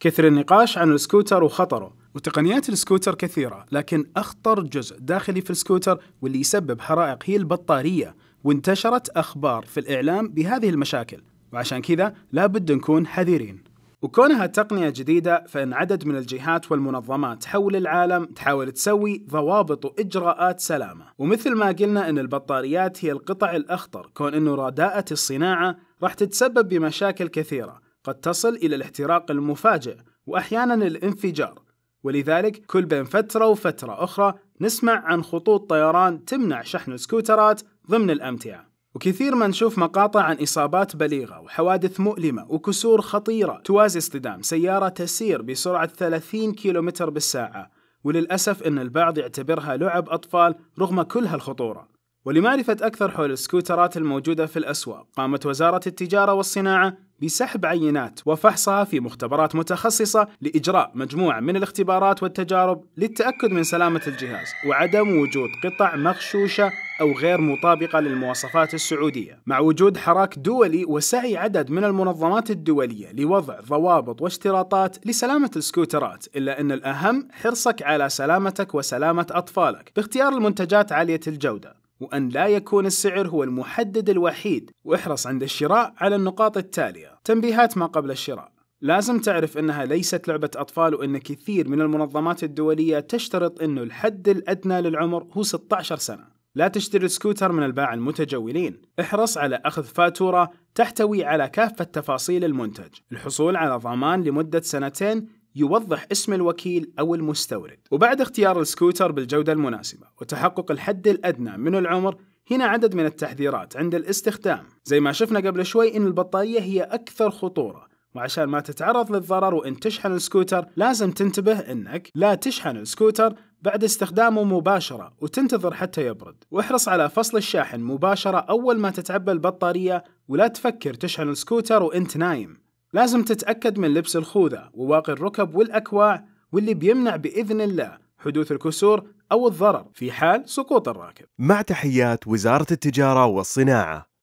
كثر النقاش عن السكوتر وخطره وتقنيات السكوتر كثيرة لكن أخطر جزء داخلي في السكوتر واللي يسبب حرائق هي البطارية وانتشرت أخبار في الإعلام بهذه المشاكل وعشان كذا لابد نكون حذرين وكونها تقنية جديدة فإن عدد من الجهات والمنظمات حول العالم تحاول تسوي ضوابط وإجراءات سلامة ومثل ما قلنا أن البطاريات هي القطع الأخطر كون أنه رداءة الصناعة راح تتسبب بمشاكل كثيرة قد تصل إلى الاحتراق المفاجئ وأحيانا الانفجار ولذلك كل بين فترة وفترة أخرى نسمع عن خطوط طيران تمنع شحن السكوترات ضمن الأمتعة وكثير ما نشوف مقاطع عن إصابات بليغة وحوادث مؤلمة وكسور خطيرة توازي اصطدام سيارة تسير بسرعة 30 كيلومتر بالساعة وللأسف أن البعض يعتبرها لعب أطفال رغم كل هالخطورة ولمعرفة أكثر حول السكوترات الموجودة في الأسواق قامت وزارة التجارة والصناعة بسحب عينات وفحصها في مختبرات متخصصة لإجراء مجموعة من الاختبارات والتجارب للتأكد من سلامة الجهاز وعدم وجود قطع مغشوشة أو غير مطابقة للمواصفات السعودية مع وجود حراك دولي وسعي عدد من المنظمات الدولية لوضع ضوابط واشتراطات لسلامة السكوترات إلا أن الأهم حرصك على سلامتك وسلامة أطفالك باختيار المنتجات عالية الجودة وأن لا يكون السعر هو المحدد الوحيد واحرص عند الشراء على النقاط التالية تنبيهات ما قبل الشراء لازم تعرف أنها ليست لعبة أطفال وأن كثير من المنظمات الدولية تشترط أنه الحد الأدنى للعمر هو 16 سنة لا تشتري سكوتر من الباعة المتجولين احرص على أخذ فاتورة تحتوي على كافة تفاصيل المنتج الحصول على ضمان لمدة سنتين يوضح اسم الوكيل أو المستورد وبعد اختيار السكوتر بالجودة المناسبة وتحقق الحد الأدنى من العمر هنا عدد من التحذيرات عند الاستخدام زي ما شفنا قبل شوي إن البطارية هي أكثر خطورة وعشان ما تتعرض للضرر وإن تشحن السكوتر لازم تنتبه إنك لا تشحن السكوتر بعد استخدامه مباشرة وتنتظر حتى يبرد واحرص على فصل الشاحن مباشرة أول ما تتعبى البطارية ولا تفكر تشحن السكوتر وإنت نايم لازم تتأكد من لبس الخوذة وواقي الركب والأكواع واللي بيمنع بإذن الله حدوث الكسور أو الضرر في حال سقوط الراكب مع تحيات وزارة التجارة والصناعة